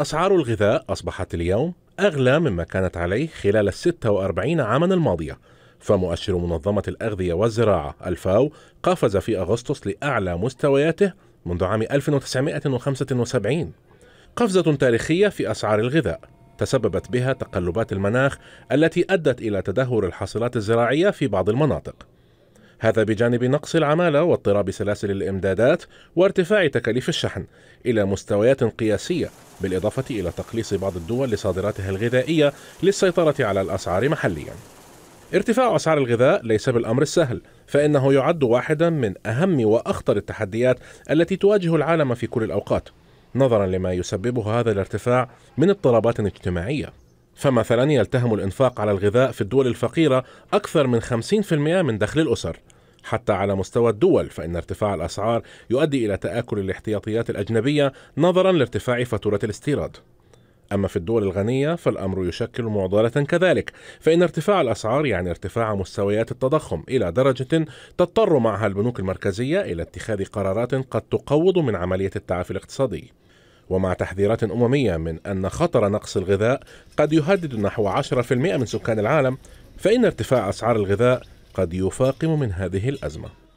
أسعار الغذاء أصبحت اليوم أغلى مما كانت عليه خلال الـ 46 عاما الماضية فمؤشر منظمة الأغذية والزراعة الفاو قفز في أغسطس لأعلى مستوياته منذ عام 1975 قفزة تاريخية في أسعار الغذاء تسببت بها تقلبات المناخ التي أدت إلى تدهور الحاصلات الزراعية في بعض المناطق هذا بجانب نقص العمالة واضطراب سلاسل الإمدادات وارتفاع تكاليف الشحن إلى مستويات قياسية بالإضافة إلى تقليص بعض الدول لصادراتها الغذائية للسيطرة على الأسعار محلياً. ارتفاع أسعار الغذاء ليس بالأمر السهل، فإنه يعد واحداً من أهم وأخطر التحديات التي تواجه العالم في كل الأوقات، نظراً لما يسببه هذا الارتفاع من اضطرابات اجتماعية. فمثلاً يلتهم الإنفاق على الغذاء في الدول الفقيرة أكثر من 50% من دخل الأسر، حتى على مستوى الدول فإن ارتفاع الأسعار يؤدي إلى تآكل الاحتياطيات الأجنبية نظرا لارتفاع فاتورة الاستيراد أما في الدول الغنية فالأمر يشكل معضلة كذلك، فإن ارتفاع الأسعار يعني ارتفاع مستويات التضخم إلى درجة تضطر معها البنوك المركزية إلى اتخاذ قرارات قد تقوض من عملية التعافي الاقتصادي. ومع تحذيرات أممية من أن خطر نقص الغذاء قد يهدد نحو 10% من سكان العالم، فإن ارتفاع أسعار الغذاء قد يفاقم من هذه الأزمة